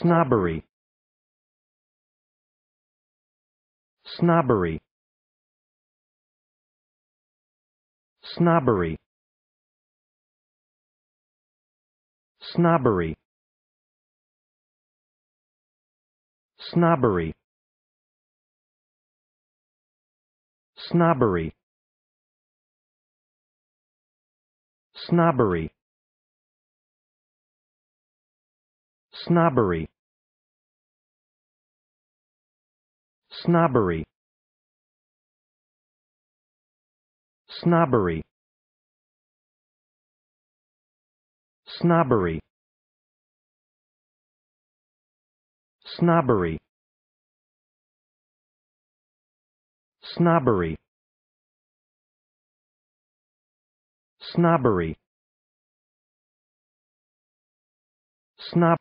snobbery snobbery snobbery snobbery snobbery snobbery snobbery snobbery snobbery snobbery snobbery snobbery snobbery snobbery snob